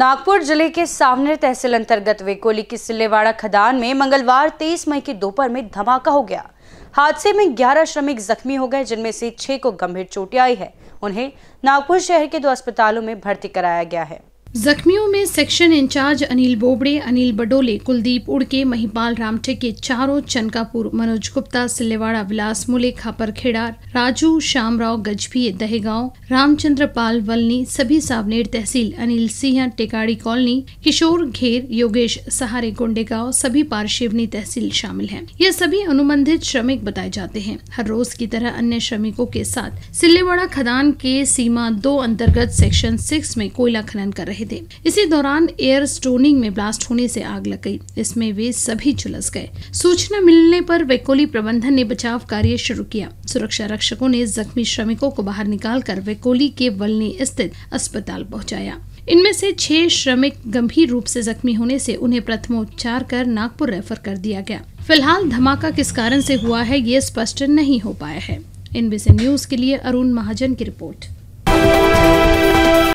नागपुर जिले के सावनेर तहसील अंतर्गत वेकोली की सिल्लेवाड़ा खदान में मंगलवार 23 मई की दोपहर में धमाका हो गया हादसे में 11 श्रमिक जख्मी हो गए जिनमें से 6 को गंभीर चोटें आई है उन्हें नागपुर शहर के दो अस्पतालों में भर्ती कराया गया है जख्मियों में सेक्शन इंचार्ज अनिल बोबड़े अनिल बडोले कुलदीप उड़के महिपाल के चारों चनकापुर मनोज गुप्ता सिल्लेवाड़ा विलास मुले खापरखेड़ा राजू श्यामराव गजभी दहेगांव रामचंद्र पाल वलनी सभी सावनेर तहसील अनिल सिंह टेकाड़ी कॉलोनी किशोर घेर योगेश सहारे गोंडेगांव सभी पारशिवनी तहसील शामिल है ये सभी अनुबंधित श्रमिक बताए जाते हैं हर रोज की तरह अन्य श्रमिकों के साथ सिल्लेवाड़ा खदान के सीमा दो अंतर्गत सेक्शन सिक्स में कोयला खनन कर रहे रहे थे इसी दौरान एयर स्टोनिंग में ब्लास्ट होने से आग लग गई इसमें वे सभी झुलस गए सूचना मिलने पर वेकोली प्रबंधन ने बचाव कार्य शुरू किया सुरक्षा रक्षकों ने जख्मी श्रमिकों को बाहर निकालकर वेकोली के वलनी स्थित अस्पताल पहुंचाया इनमें से छह श्रमिक गंभीर रूप से जख्मी होने से उन्हें प्रथमोपचार कर नागपुर रेफर कर दिया गया फिलहाल धमाका किस कारण से हुआ है ये स्पष्ट नहीं हो पाया है इनबीसी न्यूज के लिए अरुण महाजन की रिपोर्ट